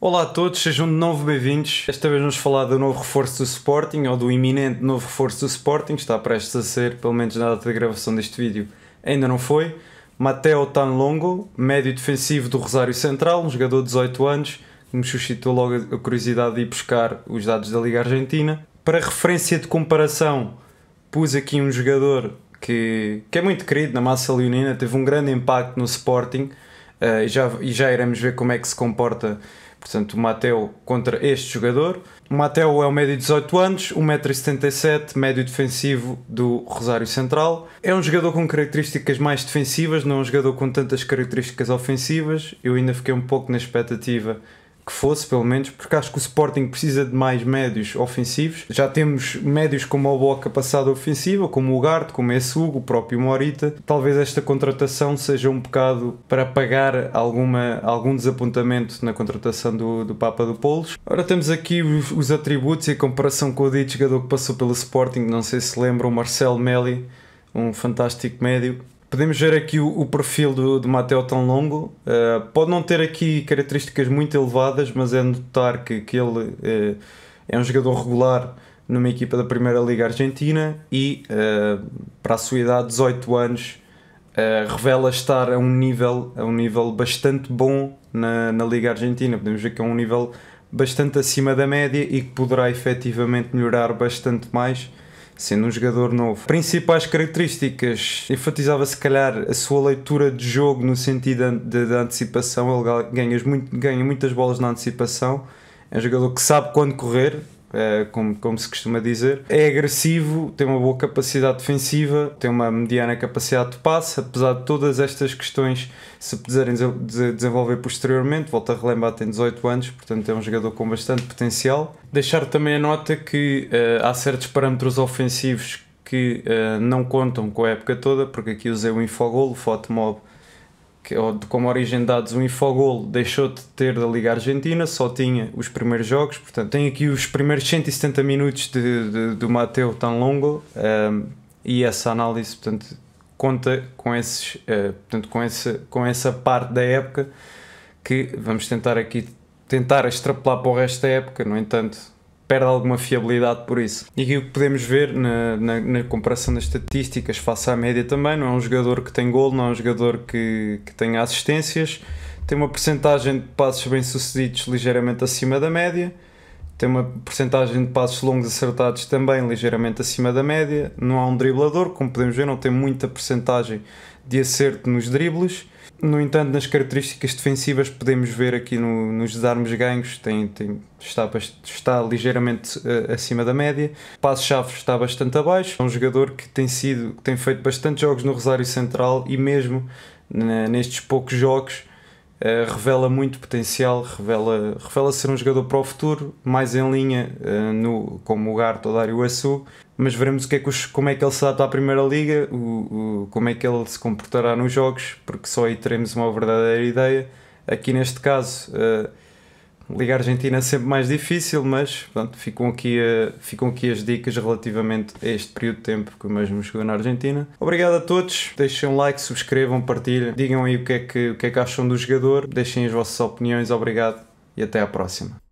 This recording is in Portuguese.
Olá a todos, sejam de novo bem-vindos. Esta vez vamos falar do novo reforço do Sporting, ou do iminente novo reforço do Sporting, que está prestes a ser, pelo menos na data de gravação deste vídeo, ainda não foi. Mateo Tanlongo, médio defensivo do Rosário Central, um jogador de 18 anos, que me suscitou logo a curiosidade de ir buscar os dados da Liga Argentina. Para referência de comparação, pus aqui um jogador que, que é muito querido na massa leonina, teve um grande impacto no Sporting, uh, e, já, e já iremos ver como é que se comporta Portanto, o Mateu contra este jogador. O Mateu é um médio de 18 anos, 1,77m, médio defensivo do Rosário Central. É um jogador com características mais defensivas, não é um jogador com tantas características ofensivas. Eu ainda fiquei um pouco na expectativa que fosse, pelo menos, porque acho que o Sporting precisa de mais médios ofensivos. Já temos médios com uma boa capacidade ofensiva, como o Garde, como esse Hugo, o próprio Morita. Talvez esta contratação seja um bocado para pagar alguma, algum desapontamento na contratação do, do Papa do Polos. Ora, temos aqui os, os atributos e a comparação com o dito jogador que passou pelo Sporting, não sei se lembram, Marcelo Melli um fantástico médio Podemos ver aqui o, o perfil do, Mateo tão longo. Uh, eh, pode não ter aqui características muito elevadas, mas é notar que, que ele uh, é um jogador regular numa equipa da Primeira Liga Argentina e, uh, para a sua idade, 18 anos, revela estar a um nível, a um nível bastante bom na, na Liga Argentina. Podemos ver que é um nível bastante acima da média e que poderá efetivamente melhorar bastante mais sendo um jogador novo. Principais características, enfatizava se calhar a sua leitura de jogo no sentido da antecipação, ele ganha, ganha muitas bolas na antecipação, é um jogador que sabe quando correr, eh, como, como se costuma dizer. É agressivo, tem uma boa capacidade defensiva, tem uma mediana capacidade de passe, apesar de todas estas questões se puderem desenvolver posteriormente. Volto a relembrar, tem 18 anos, portanto é um jogador com bastante potencial. Deixar também a nota que uh, há certos parâmetros ofensivos que uh, não contam com a época toda, porque aqui usei o Infogolo, o Fotmob que, ou como origem de dados, o Infogol deixou de ter da Liga Argentina, só tinha os primeiros jogos, portanto, tem aqui os primeiros 170 minutos de, de, do Mateu Tanlongo um, ehm, e essa análise, portanto, conta com, esses, uh, portanto, com, essa com essa parte da época que vamos tentar aqui tentar extrapolar para o resto da época, no entanto, perde alguma fiabilidade por isso. E aqui o que podemos ver na, na, na, comparação das estatísticas face à média também, não é um jogador que tem gol, não é um jogador que, que tenha assistências, tem uma percentagem de passos bem-sucedidos ligeiramente acima da média, tem uma percentagem de passos longos acertados também ligeiramente acima da média, não há um driblador, como podemos ver, não tem muita percentagem de acerto nos dribles, no entanto, nas características defensivas, podemos ver aqui no, nos desarmes ganhos, tem, tem, está, está ligeiramente uh, acima da média. Passo chave está bastante abaixo. É um jogador que tem, sido, que tem feito bastante jogos no Rosário Central e, mesmo né, nestes poucos jogos, eh, revela muito potencial, revela, revela ser um jogador para o futuro, mais em linha uh, no, como o Garto ou Dário Assu, mas veremos o que é que os, como é que ele se adapta à Primeira Liga, o, o, como é que ele se comportará nos jogos, porque só aí teremos uma verdadeira ideia. Aqui neste caso, uh, Liga Argentina é sempre mais difícil, mas ficam, aqui eh, ficam aqui as dicas relativamente a este período de tempo que o mesmo chegou na Argentina. Obrigado a todos, deixem um like, subscrevam, partilhem, digam aí o que é que, o que, é que acham do jogador, deixem as vossas opiniões, obrigado e até à próxima.